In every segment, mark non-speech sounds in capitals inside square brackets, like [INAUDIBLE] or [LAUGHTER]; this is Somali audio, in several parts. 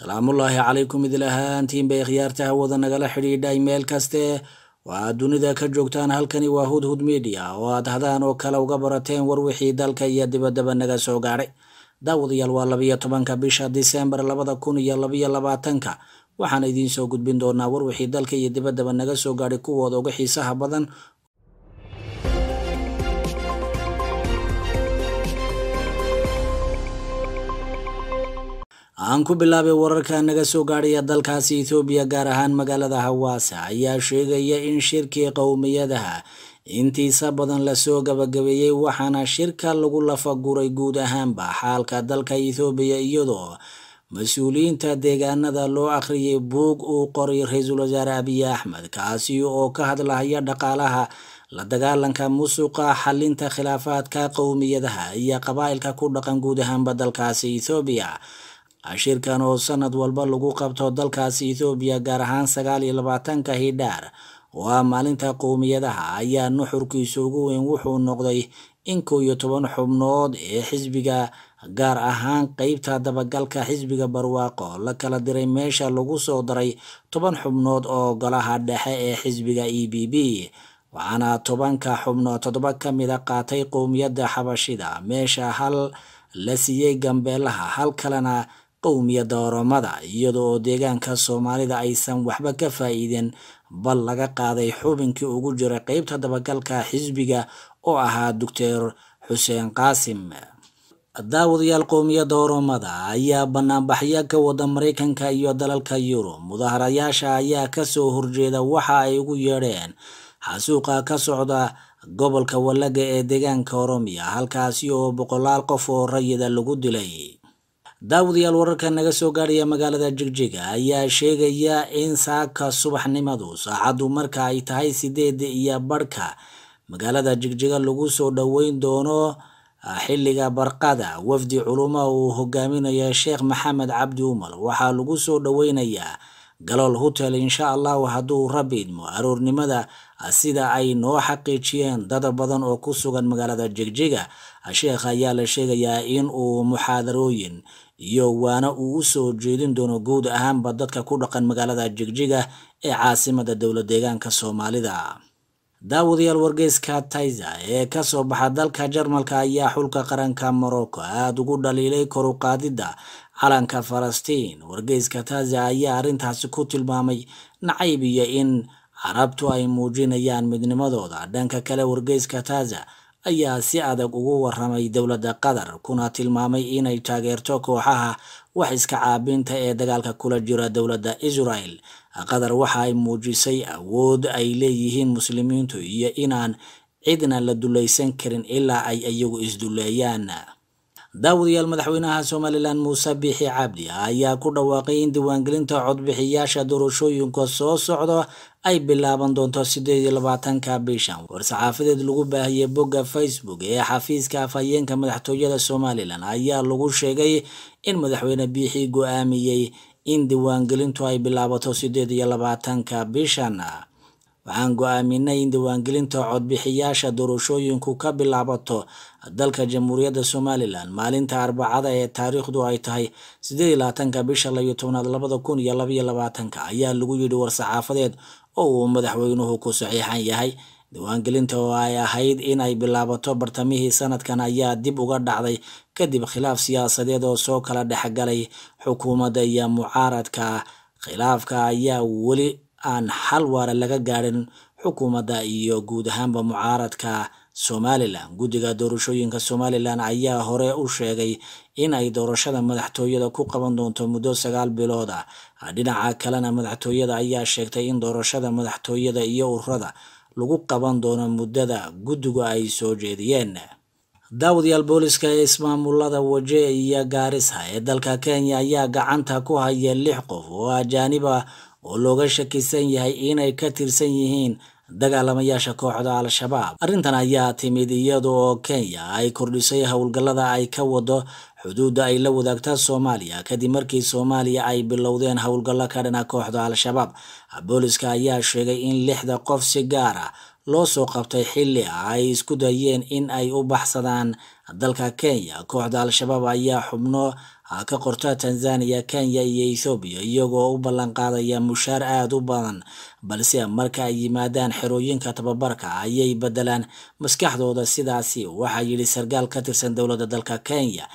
salaamullaahi calaykum idil ahaantiinbay khiyaarta hawada nagala xidhiidhay meel kaste oo aad dunida ka joogtaan halkani waa hudhud media oo aad hadaan oo kale uga barateen war wixii dalka iyo dibadaba naga soo gaadhay daawadayaal waa labiyo tobanka bisha disembar labada kun iyo labiyo labaatanka waxaan idiin soo gudbin doonaa war wixii dalka iyo dibadaba naga soo gaadhay kuwooda uga xiisaha badan aan ku bilaabay wararka naga soo gaadhaya dalkaasi ethoobiya gaar ahaan magaalada hawaasa ayaa sheegaya in shirkii qowmiyadaha intiisa badan lasoo gabagabeeyey waxaana shirka lagu lafaguray guud ahaanba xaalka dalka ethoobiya iyadoo mas-uuliyiinta deegaanada loo akhriyay buug uu qoray ra-iisul wasaare abiy axmed kaasi oo ka hadlahaya dhaqaalaha la dagaalanka musuqa xalinta khilaafaadka qowmiyadaha iyo qabaa'ilka ku dhaqan guud ahaanba dalkaasi ethoobiya cashiirkan oo sanad walba lagu qabto dalkaasi ethoobiya gaar ahaan sagaal iyo labaatanka hidhaar oo maalinta qowmiyadaha ayaa nuxurkiisa ugu weyn wuxuu noqday in kow toban xubnood ee xisbiga gaar ahaan qeybta dabagalka xisbiga barwaaqo la kala diray meesha lagu soo daray toban xubnood oo golaha dhexe ee xisbiga e b b waxaana tobanka xubnood toddoba ka mid qaatay qowmiyadda xabashida meesha hal la siiyey gambeelaha hal kalena qowmiyadda oromada iyada oo deegaanka soomaalida aysan waxba ka faa'iideen bal laga qaaday xubinkii ugu jiray qeybta dabagalka xisbiga oo ahaa doctor xuseen qaasim daawadayaal qowmiyada oromada ayaa banaanbaxya ka wada maraykanka iyo dalalka yurub mudaharayaasha ayaa kasoo horjeeda waxa ay ugu yeedheen xasuuqa ka socda gobolka wallaga ee deegaanka oromiya halkaasi oo boqolaal qof oo rayida lagu dilay daawadayaal wararka naga soo gaaraya magaalada jigjiga ayaa sheegaya in saaka subaxnimadu saacaddu marka ay tahay sideed iyo barhka magaalada jigjiga lagu soo dhoweyn doono ah, xilliga barqada wafdi culumo uu hogaaminaya sheekh maxamed cabdi umar waxaa lagu soo dhoweynayaa galool hotel insha allahu hadduu rabi idmo aroornimada ah, sida ay noo xaqiijiyeen dad badan oo ku sugan magaalada jigjiga ah, sheekh ayaa la sheegayaa in uu muxaadarooyin iyo waana uu u soo jeedin doono guud ahaanba dadka ku dhaqan magaalada jigjiga ee caasimada dowlad deegaanka soomaalida daawadayaal wargeyska tayza ee kasoo baxa dalka jarmalka ayaa xulka qaranka morocco aada ugu dhaliilay koruqaadida calanka falastiin wargeyska tayza ayaa arintaasi ku tilmaamay nacayb iyo in carabtu ay muujinayaan midnimadooda dhanka kale wargeyska tayza ayaa si adag ugu waramay dowladda qatar kuna tilmaamay inay taageerto kooxaha wax iska caabinta ee dagaalka kula jira dowladda israel qatar waxa ay muujisay awood ay leeyihiin muslimiintu iyo inaan cidna la dulaysan karin ilaa ay iyagu isduleeyaan daawadayaal madaxweynaha somalilan muuse biixi cabdi ayaa ku dhawaaqay in diiwaangelinta codbixiyaasha doorashooyinka soo socda ay bilaaban doonto sideed iyo labaatanka bishan war-saxaafadeed lagu baahiyey bogga facebook ee xafiiska afhayeenka madaxtooyada somalilan ayaa lagu sheegay in madaxweyne biixi go-aamiyey in diiwaangelintu ay bilaabato sideed iyo labaatanka bishan waxaan go-aaminay in diiwaangelinta codbixiyaasha doorashooyinku ka bilaabato dalka jamhuuriyadda somalilan maalinta arbacada ee taariikhdu ay tahay sideed labaatanka bisha labiyo tobnaad labada kun iyo labayo labaatanka ayaa lagu yidhi war-saxaafadeed oo uu madaxweynuhu ku saxiixan yahay diiwaangelinta oo ay ahayd inay bilaabato bartamihii sanadkan ayaa dib uga dhacday kadib khilaaf siyaasadeed oo soo kala dhexgalay xukuumadda iyo mucaaradka khilaafka ayaa weli aan xal waara laga gaadhin xukuumadda iyo guud ahaanba mucaaradka somalilan guddiga doorashooyinka somalilan ayaa hore u sheegay in ay doorashada madaxtooyada ku qaban doonto muddo sagaal bilood ah dhinaca kalena madaxtooyada ayaa sheegtay in doorashada madaxtooyada iyo ururada lagu qaban doono muddada guddigu ay soo jeediyeen daawadayaal booliska ee ismaamulada waje iyo gaarisa ee dalka kenya ayaa gacanta ku haya lix qof oo ajaaniba oo looga shakisan yahay inay ka tirsan yihiin dagaalamayaasha kooxda al-shabaab arrintan ayaa timid iyadoo kenya ay kordhisay howlgallada ay ka wado xuduudda ay la wadaagtaa soomaaliya kadib markii soomaaliya ay bilowdeen howlgallo ka dhana kooxda al-shabaab booliska ayaa sheegay in lixda qof si gaar ah loo soo qabtay xilli ay isku dayeen in ay u baxsadaan dalka kenya kooxda al-shabaab ayaa xubno ha ka qortaa tanzania kenya iyo ethoobiya iyagoo u ballanqaadaya mushaar aada u badan balse marka ay yimaadaan xerooyinka tababarka ayay bedelaan maskaxdooda sidaasi waxaa yidhi sargaal ka tirsan dowladda dalka kenya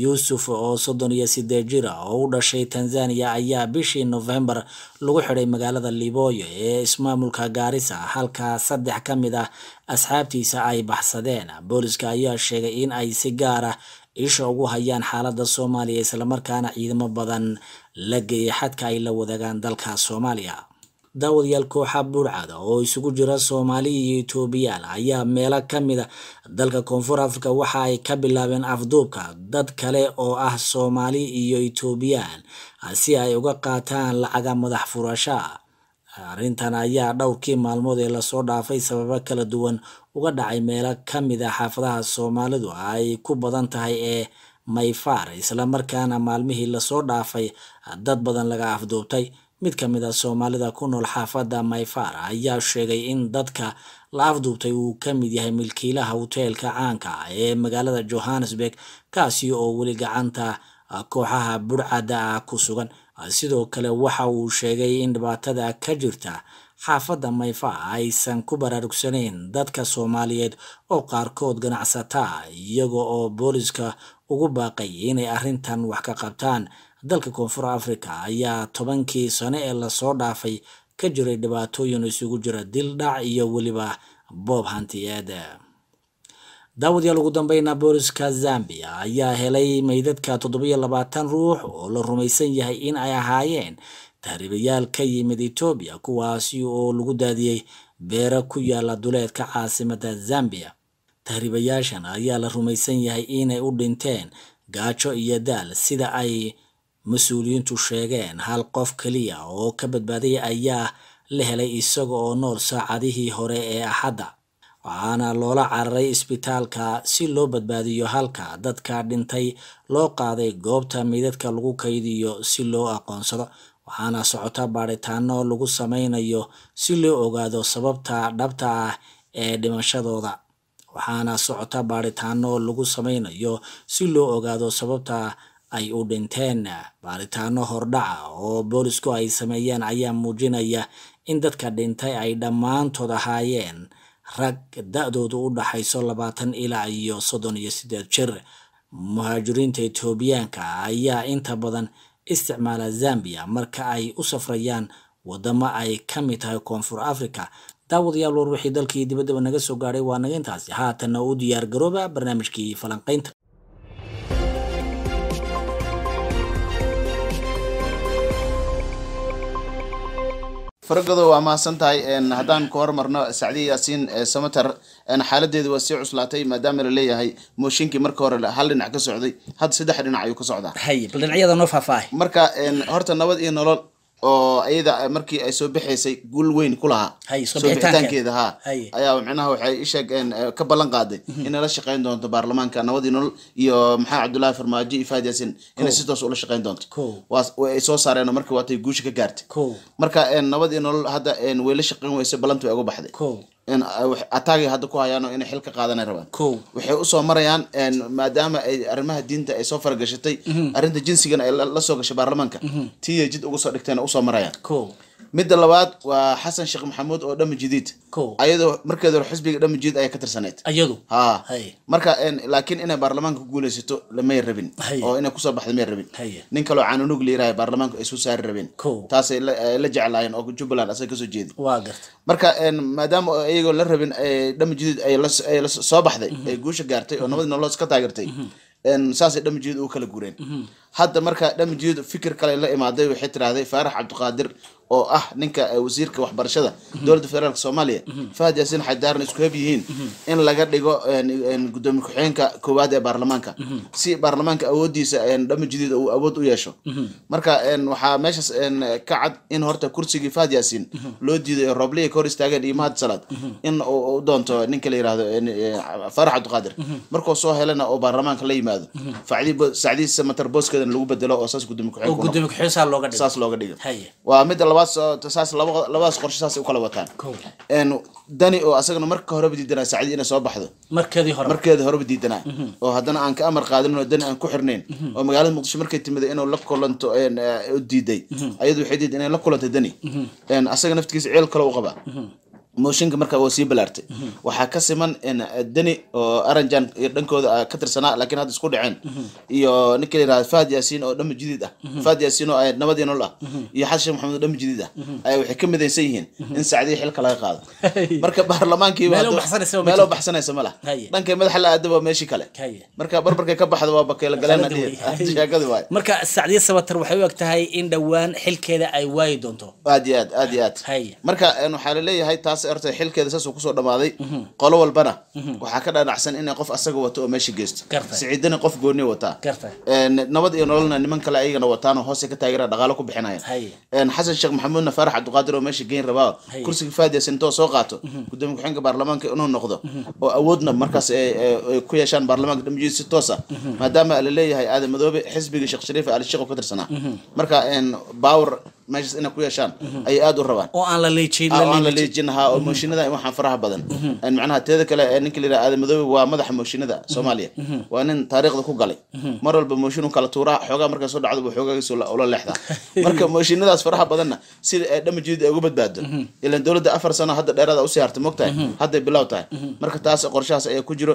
yuusuf oo soddon iyo sideed jira ah, oo u dhashay tanzania ayaa bishii nofembar lagu xidhay magaalada liboyo ee ismaamulka gaarisa halkaa saddex ka mid ah asxaabtiisa ay baxsadeen booliska ayaa sheegay in ay si gaar ah isha ugu hayaan xaalada soomaaliya islamarkaana ciidamo badan la geeyay xadka ay la wadaagaan dalka soomaaliya daawadayaal kooxa burcada oo isugu jira soomaaliya iyo etoobiyaal ayaa meelo ka mid a ah dalka koonfur afrika waxa ay ka bilaabeen afduubka dad kale oo ah soomaali iyo etoobiyaal si ay uga qaataan lacaga madax furashaa arrintan ayaa dhowrkii maalmood ee lasoo dhaafay sababo kala duwan uga dhacay meelo ka mid a ah xaafadaha soomaalidu ay ku badan tahay ee mayfaar islamarkaana maalmihii lasoo dhaafay dad badan laga afduubtay mid ka mid a ah soomaalida ku nool xaafadda mayfaar ayaa sheegay in dadka la afduubtay uu ka mid yahay milkiilaha hoteelka caanka ah ee magaalada johannesburg kaasi oo weli gacanta kooxaha burcadda ah ku sugan Ah, sidoo kale waxa uu sheegay in dhibaatada ka jirta xaafadda mayfa aysan ku baraarugsanayn dadka soomaaliyeed oo qaarkood ganacsataa iyaga oo booliska ugu baaqay inay arrintan wax ka qabtaan dalka koonfur africa ayaa tobankii sano ee lasoo dhaafay ka jiray dhibaatooyin isugu jira dildhac iyo weliba boob hanti hantiyeed daawad yaa ugu dambeynaa booliska zambiya ayaa helay meydadka toddobiyo labaatan ruux oo la rumaysan yahay in ay ahaayeen tahriibayaal ka yimid etoobiya kuwaasi oo lagu daadiyey beero ku yaala duleedka caasimada zambiya tahriibayaashan ayaa la rumaysan yahay inay u dhinteen gaajo iyo daal sida ay mas-uuliyiintu sheegeen hal qof keliya oo ka badbaaday ayaa la helay isaga oo nool saacadihii hore ee axadda waxaana loola cararay isbitaalka si loo badbaadiyo halka dadka dhintay loo qaaday goobta meydadka lagu kaydiyo si loo aqoonsado waxaana socota baadhitaano lagu sameynayo si loo ogaado sababta dhabta ah ee dhimashadooda waxaana socota baadhitaano lagu sameynayo si loo ogaado sababta ay u dhinteen baaritaano hordhaca oo boolisku ay sameeyeen ayaa muujinaya in dadka dhintay ay dhammaantood ahaayeen rag da-doodu u dhaxayso labaatan ilaa iyo soddon iyo sideed jir muhaajiriinta etoobiyaanka ayaa inta badan isticmaala zambiya marka ay u safrayaan wadamo ay ka mid tahay koonfur africa daawadayaal war wixii dalkii dibadaba naga soo gaadhay waa naga intaasi haatanna u diyaar garooba barnaamijkii falanqaynta fargodo waa mahadsan tahay haddaan ku hormarno sacdiya yaasiin samater xaaladeedu waa sii cuslaatay maadaama laleeyahay mooshinkii marka hore hal dhinac ka socday hadda saddex dhinac ayuu ka socdaa hay bal noo faahfaahay marka horta nabad iyo nolol oo iyada markii ay soo baxaysay guul weyn ku lahaa soo bixitaankeeda haa ayaa micnaha waxay isheegeen eh, ka ballan qaaday mhm. inay la shaqayn doonto baarlamaanka nabadii nolol iyo maxaa cabdullaahi farmaajo iyo faad inay si toos ula shaqeyn doonto ay soo saareen markii waatay guusha ka gaartay marka eh, nabadii nolol hadda eh, way shaqeyn shaqayn weysay ballanta way uga baxday in ah, ataagay hadda ku hayaan oo inay xil ka qaadanay rabaan o waxay usoo marayaan maadaama ay arrimaha diinta ay soo faragashatay mhm. arrinta jinsigana ay lasoo gashay baarlamaanka mhm. tiya jid uga soo dhigteen usoo marayaan midda labaad waa xasan sheekh maxamuud oo dhama jadiid ayadoo markeeda xisbiga dhama jadiid ayaa ka tirsaneyd ayadu ha marka laakiin inay baarlamaanka ku guuleysato lamay rabin oo inay kusoo baxda may rabin nin kaloo caanunug liirahay baarlamaanka ay suu saari rabeen taasay la jeclaayeen oo jubbaland asaga kasoo jeedi marka maadaama iyagoo la rabin dhama jadiid ay soo baxday mhm. ay guusha gaartay oo nabadii noloos ka taageertay mhm. saasay dhama jadiid ugu kala guureen mhm hadda markaa dhammijiyadu fikir kale la imaaday waxay tiraahday faarax cabdiqaadir oo ah ninka eh, wasiirka waxbarashada dowladda federaalk soomaaliya fahad yaasiin xajaarna isku heb yihiin in laga dhigo eh, eh, guddoomiye ku-xigeenka koowaad ee baarlamaanka si baarlamaanka awoodiisa dhamijideeda uu awood u yeesho marka waxaa meeshaas ka cad in horta kursigii fahad yaasiin loo diiday roobliya ka hor istaageen iyo mahad salaad in u doonto ninka la yirahdo faarax cabdiqaadir markuu soo helana oo baarlamaanka la yimaado sacdiisa matar booskeeda in lagu bedelo oo saas gudoomi kuxigsaas looga dhigo waa midda labaadsaas labadaas qorshe saasay ukala wataan dani oo asagana marka horeba diidanaa sacdi inay soo baxdo markeedii horeba diidanaa mhm. oo haddana aan ka amar qaadanin oo dani aan ku xirnayn mhm. oo magaalada muqdisho markay timiday inuu la kulanto diiday mhm. ayadu waxay diiday inay la kulanto dani asaga naftigiisa ceel kale u qabaa mooshinka marka waa sii balaartay mhm. waxaa ka siman eh, deni oo aranjan iyo dhankooda ah, ka tirsanaa laakiin hadda isku dhaceen mhm. iyo ninka layirahda faad yaasiin oo dhami jadiid ah mhm. faad yaasiin oo nabadii nolol ah iyo xasan maxamed oo dhami jadiid ah ayaa waxay ka midaysan yihiin in sacdiyi xilka laga qaado marka baarlamaankiimeel baxsanaysa ma lah dhankay madaxa la aada waa meeshii kale marka barbarkay ka baxda waa bakeela galeenadheegadi waay marka sacdiya sabatar waxay u eg tahay in dhowaan xilkeeda ay waayi doonto aad iyo aad aad iyo aad marka waxaa laleeyahay taas arta xilkeeda saasuu kusoo dhamaaday qolo walbana waxaa ka dhaanacsan inay qof asaga wato oo meesha geysto siciidana qof gooni wataa nabad iyo nololna niman kale ayagana wataano hoose ka taageera dhaqaalo ku bixinaya xasan sheekh maxamuudna faarax cabdiqaadir oo meesha geyn rabaa kursiga faadiya sinto soo qaato gudoomiye ku-xeenka baarlamaanka inuu noqdo oo awoodna markaas ay eh, eh, ku yeeshaan baarlamaanka dhamajiis si toosa mhm. maadaama la leeyahay madoobe xisbigii sheekh shariif ali sheekh tirsanaa mhm. marka baawar meeshaas ina ku yeeshaan ayay aada u rabaan oo aan la leejin ha oo mm-hmm. mooshinada waxaan faraha badan mm-hmm. macnaha teeda kale ninka la aada madoobe waa madaxa mooshinada mm-hmm. soomaaliya waa nin taariikhda ku galay mar walba mooshinuu kala tuuraa xoogaa markaa soo dhacdaba xoogaagiisu ula leexdaa marka mooshinadaas faraha badanna si ay dhama jidida ay uga badbaado ilaan dowladda afar sano hadda dheeraada usii hartay mogtahay hadday bilow tahay marka taas qorshahaas ayaa ku jiro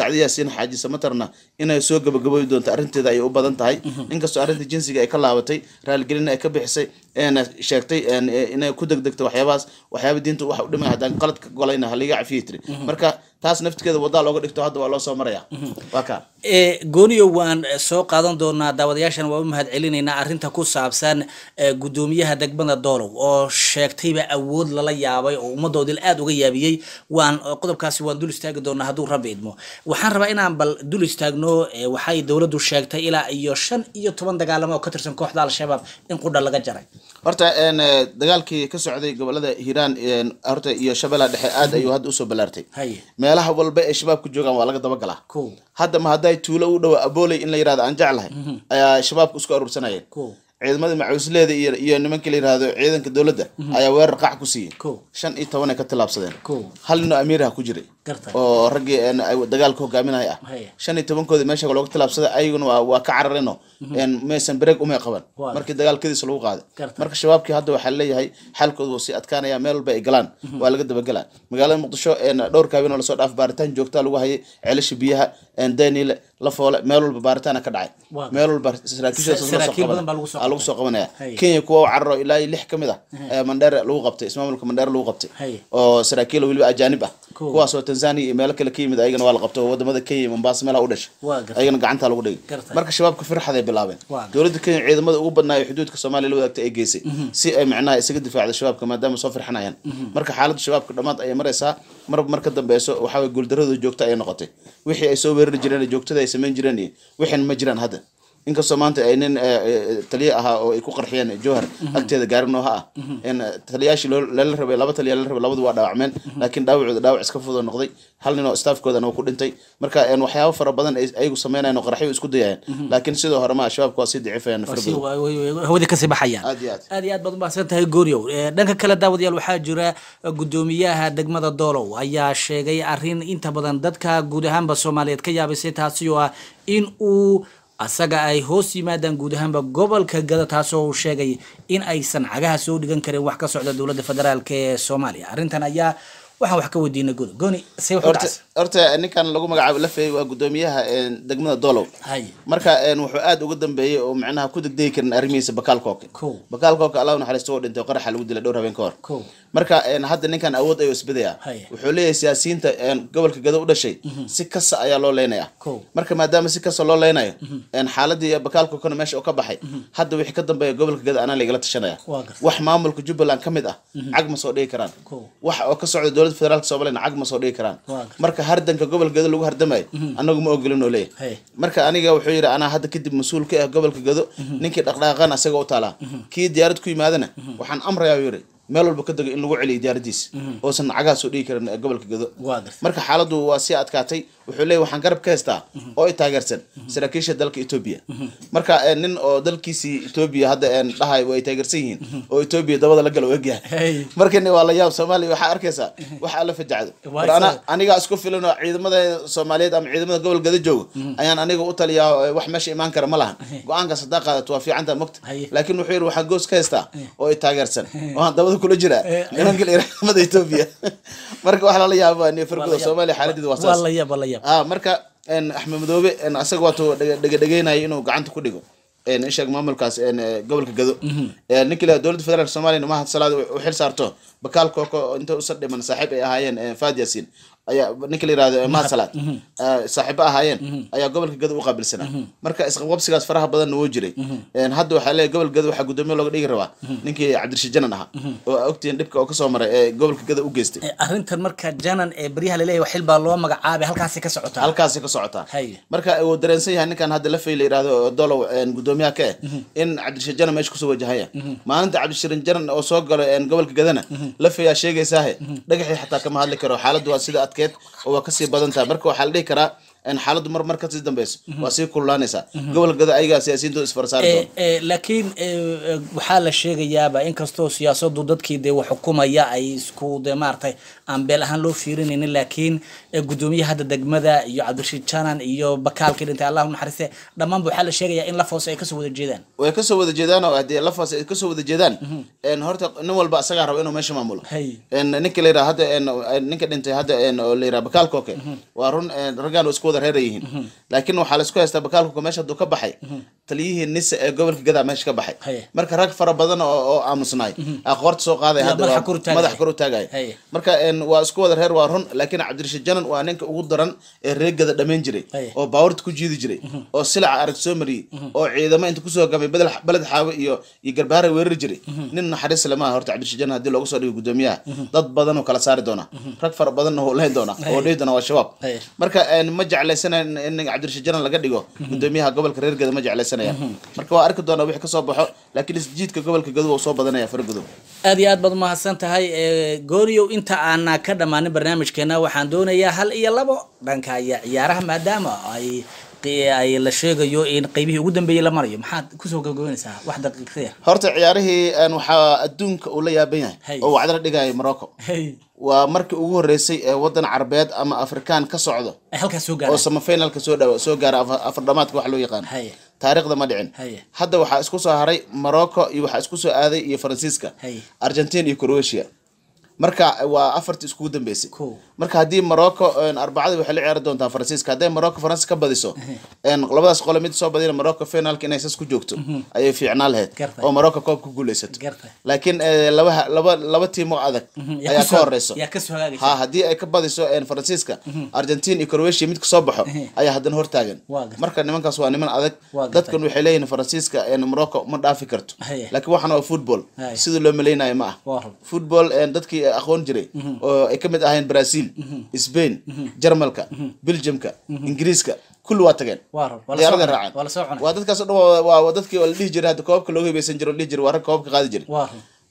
sacdiyaasiin xaaji samatarna inay soo gabagaboy doonto arrinteeda ayay u badan tahay inkastoo arrinta jinsiga ay ka laabatay raaligelina ay ka bixisay Eh, sheegtay eh, inay ku degdegto waxyaabahaas waxyaaba diinta waxa u dhimay haddaan qaladka golayna haliga cafiye tiri mhm. marka taas naftigeeda waddaa looga dhigto hadda waa loo soo maraya mhm. waa eh, gooniyo waan eh, soo qaadan doonaa daawadayaashan waa u mahad celinaynaa arrinta ku saabsan eh, guddoomiyaha degmada doolow oo sheegtayba awood lala yaabay oo ummadoodil aada uga yaabiyey waan qodobkaasi waan dul istaagi doonaa hadduu rabbi idmo waxaan rabaa inaan bal dul istaagno waxay dowladdu sheegtay ilaa iyo shan iyo toban dagaalamo oo ka tirsan kooxda al-shabaab in qudha laga jaray horta dagaalkii ka socday gobolada hiiraan horta iyo shabeellaha dhexe aada ayuu hadda usoo ballaartay meelaha walba ee shabaabku joogaan waa laga dabagalaa hadda ma hadday tuulo u dhawaa abooley in la yirahdo aan jeclahay mm-hmm. ayaa shabaabku isku aruursanayeen ciidamada macuusleeda iyo iyo nimankii la yidhaahdo ciidanka dowladda mm-hmm. ayaa weerar qac ku siiyey shan iyo tobanay ka tilaabsadeen hal ninoo amiiraha ku jiray oo raggii dagaalka hogaaminay ah shan iyo tobankoodii meeshaga looga tilaabsaday ayaguna waa ka cararino maysan mhm. bareeg umay qaban markii dagaalkadiisa lagu qaaday marka shabaabkii hadda waxaa leeyahay xaalkoodu wuu sii adkaanaya meel walba ay galaan mhm. waa laga dabagelaa magaalada muqdisho dhowrka habeen oo lasoo dhaaf baaritaan joogtaa lagu hayay ceelasha biyaha daniel lafoole meel walba baaritaana ka dhacay meel walba saraakiishaa lagu soo qabanaya kenya kuwa u cararo ilaa lix ka mid ah mhm. mandheere lagu qabtay ismaamulka mandheere lagu qabtay oo saraakiil weliba ajaanib ah kuwaasoo tanzania iyo meelo kale ka yimid ayagana waa la qabto oo wadamada kenya mombasa meelaha u dhashay ayagana gacantaa lagu dhigay marka shabaabka firxaday bilaabeen dowladda kenya ciidamada ugu badnaayo xuduudka soomaaliya la wadaagta ay geysay si ay macnaha isaga difaacda shabaabka maadaama soo firxanayaan marka xaaladda shabaabka dhammaad ayay maraysaa marba marka dambeyso waxaa guuldaradooda joogta ayay noqotay wixii ay soo weerari jireen joogtada ay samayn jireen wixin ma jiraan hadda inkastoo maanta ay nin eh, eh, eh, taliye ahaa oo ay ku qarxiyeen jowhar mhm. agteeda gaarin oo ah mhm. taliyaashii lala rabay laba taliya lala rabay labadu waa dhaawacmeen mhm. laakiin dhaawacooda dhaawac iska fudoo noqday hal ninoo staafkoodana uu ku dhintay marka waxyaabo fara badan ayagu sameynayeen oo qarxyo isku dayayeen laakiin sidoo hore ma shabaabku waa sii dicifayaan hawada kasii baxayaan aad iyo aad baad umahadsan tahay gooryow dhanka kale daawadayaal waxaa jira gudoomiyaha degmada doolow ayaa sheegay arrin inta badan dadka guud ahaanba soomaaliyeed ka yaabaysay taasi oo ah in uu asaga ay hoos yimaadaan guud ahaanba gobolka gada taasoo uu sheegay in aysan cagaha soo dhigan karin wax ka socda dowladda federaalk ee soomaaliya arrintan ayaa waxaan wax ka weydiina gooni gooni see horta ninkan lagu magacaabo lafey waa gudoomiyaha degmada dolow marka wuxuu aad uga dambeeyey oo macnaha ku degdegi karin arrimihiisa bakaal kooke allah naxariisto oo dhintay qaraxa lagu dilay dhowr habeen ka hor marka hadda ninkan awood ayuu isbadaya wuxuu leeyahay siyaasiyiinta gobolka gado u dhashay mhm. si kasa ayaa loo leynaya marka maadaama si kasa loo leynayo mhm. xaaladii bakaal meesha oo ka baxay mhm. hadda wixii ka dambeeya gobolka gado anaa laigala tashanaya wax maamulka jubbaland ka mid ah cag ma soo dhigi karaan wax oo ka socda dowlada federaalk somaliya lacag ma soo dhigi karaan marka hardanka gobolka gado lagu hardamayo mhm. anagu ma ogelin oo leeyahay marka aniga wuxuu yidhi anaa hadda kadib mas-uul ka ah gobolka gado mhm. ninkii dhaqdhaqaaqana isaga u taalaa mhm. kii diyaarad ku yimaadana waxaan amrayaa u yidhi meel walba ka dego in lagu celiyo diyaaradiis oosan lacagahaasoo dhigi karin gobolka gado marka xaaladdu waa sii adkaatay wuxuu leeya waxaan garab ka haystaa oo i taageersan saraakiisha dalka etoobiya marka eh, nin oo dalkiisii etoobiya hadda eh, dhahay way taageersan yihiin oo etoobiya dabada la gala egyahay marka waa la yaab soomaaliya waxaa arkaysaa wax alla fajacdo anigaa isku filan oo ciidamada soomaaliyeed ama ciidamada gobol gada jooga mm-hmm. ayaan aniga u taliyaa eh, wax meesha imaan kara ma lahan go-aankaas hadaa qaadato waa fiicanta mogta laakiin wuxuu yidhi waxaan goos ka haystaa oo i taageersan waan dabada kula jiraa nimanka irmada etoobiya [LAUGHS] marka wax lala yaaba fargoda soomaaliya xaaladeeda waa saas a ah, marka axmed madoobe asaga waatu dhegedhegeynaya inuu gacanta ku dhigo insheeg maamulkaas eh, gobolka gado mhm. eh, ninki dowladda federaalk somalia mahad salaad u xil saarto bakaalkooko inta usa dhiman saaxiib ay ahaayeen eh, faad yaasiin ayaa ninka la yirahdo mahasalaad mhm. ah, saaxiibo ahaayeen mhm. ayaa gobolka gado u qaabilsanaa mhm. marka isqabqabsigaas faraha badanna wuu jiray hadda waxaa leeyahy gobolka gado waxaa guddoomiye looga dhigi rabaa ninkii cabdirashiid janan ahaa oo ogtiin dhibka oo kasoo maray ee gobolka gado u geystay arrintan marka janan ee baryaha laleeyahy xil baa loo magacaabay halkaasay ka socotaa halkaasay ka socotaa marka uu dareensan yahay ninkan hadda lafay la yirahdo dolow guddoomiyaha ka eh in cabdirashiid janan meesha kusoo wajahaya maalinta cabdishirin janan oo soo galo gobolka gadana lafay aa sheegaysaahe dhagaxii xataa kama hadli karo xaaladdu waa sida adka market oo waa kasii badantaha marka waxaa la dhihi karaa xaaladu mar mar kasii dambeyso waa sii kululaanaysaa gobolkada ayagaa siyaasiyiintood isfarsaari eh, eh, eh, waxaa la sheegayaaba inkastoo siyaasadu dadkii dee xukumaya ay isku dee maaratay aan beel ahaan loo fiirinaynin laakiin guddoomiyaha hadda degmada iyo cabdirashiid janan iyo bakaalkii dhintay allahu naxariiste dhammaanba waxaa la sheegayaa in laf ay kasoo wada jeedaan way kasoo wada jeedaan oo haddii laf ay kasoo wada jeedaan mhm. horta nin walba isagaa raba inuu meesha maamulo ninka la yidhaha hadda ninka dhintay hadda oo la yidhaha bakaalka oke mhm. waa run raggaan isku wada reera yihiin mhm. laakiin waxaa laisku haystaa bakaalkuka meesha haduu ka baxay mhm. taliyihii nise ee gobolka gadaa meesha ka baxay marka rag fara badan oo aamusnaay mhm. aqoorta soo qaaday madax kor u taagay marka waa isku wada reer waa run laakiin cabdirashiid janan waa ninka ugu daran ee reer gada dhamayn jiray oo baawarta ku jiidi jiray oo silaca arag soo mariyey oo ciidamo inta kusoo gamay beled xaawe iyo iyo garbaare weerari jiray nin naxariis le horta cabdirashiid janan hadii loogu soo dhigo guddoomiyaha dad badan kala saari doona rag fara badanna wuu doona oo dhihi doona waa shabaab marka ma jecl jeclaysanayaan in cabdirashajaran laga dhigo gudoomiyaha gobolka reer gado ma jeclaysanayaan marka waa arki doonaa wixii kasoo baxo laakiin isjiidka gobolka gadow oo soo badanaya faragudow aad iyo aad baad umahadsan tahay gooriyow inta aanaa ka dhammaanin barnaamijkeena waxaan doonayaa hal iyo labo dhanka iyo ciyaaraha maadaama ay ay la sheegayo in qaybihii ugu dambeeyey la marayo maxaad kusoo gabagabanaysaa wax daqiiqdaya ah? horta ciyaarihii waxaa adduunka uu la yaaban yahay oo wacdala dhigayay morocco waa markii ugu horeysay ee wadan carabeed ama afrikaan ka socdo oo samafinalka soo soo gaara afardhamaadka wax loo yaqaano taariikhda ma dhicin hadda waxaa isku soo haray morocco iyo waxaa isku soo aaday iyo faransiiska argentina iyo croatia marka waa afarti iskugu dambeysay marka haddii morocco arbacada waxay la ciyaari doontaa faransiiska hadday morocco faransa ka badiso [LAUGHS] labadaas qole mid soo badina morocco finalka inay sas ku joogto mhm. ayay fiicnaa lahayd oo morocco koob ku guuleysato laakiin eh, laba tiim oo adag mhm, ayaa ka horeyso ha haddii ay ka badiso faransiiska mhm. argentin iyo croatia mid kasoo baxo ayaa haddana hortaagan marka nimankaas waa niman adag dadkan waxay leeyihin faransiiska morocco ma dhaafi karto laakiin waxaan waa football sidii loo malaynayo ma ah football dadkii aqoon jiray oo ay ka mid ahayn brazil sbain jarmalka belgiumka ingiriiska kulli waa tageen diyaarada raaceen waa dadkaas o dhan waa dadkii la dhihi jiray hadda koobabka looga hebeysan jiro dhihi jiray waa rag koobabka qaadi jiray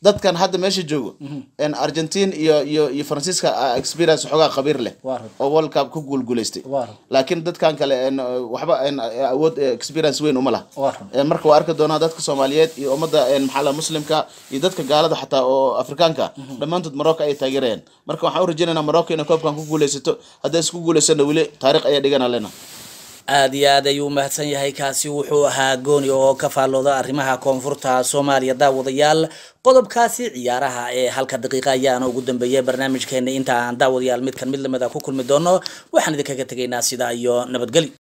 dadkan hadda meesha joogo mhm. argentine iyo iyo iyo faransiiska ah, experience xoogaa qabiir leh oo world cup ku guulguuleystay laakiin dadkan kale waxba awood eh, experience weyn uma lah marka waa arki doonaa dadka soomaaliyeed iyo ummadda maxaala muslimka iyo dadka gaalada xataa oo afrikaanka mhm. dhammaantood marocco ay taageerayaan marka waxaan u rajeynaynaa marocco inay koobkan ku guuleysato hadday isku guuleysana weli taariikh ayaa dhigana lena aada iyo aad ayuu mahadsan yahay kaasi wuxuu ahaa gooni oo ka faallooda arrimaha koonfurta soomaaliya daawadayaal qodobkaasi ciyaaraha ee halka daqiiqa ayaana ugu dambeeyay barnaamijkeena inta aan daawadayaal midkan mid lamida ah ku kulmi doono waxaan idinkaga tegaynaa sidaa iyo nabadgeli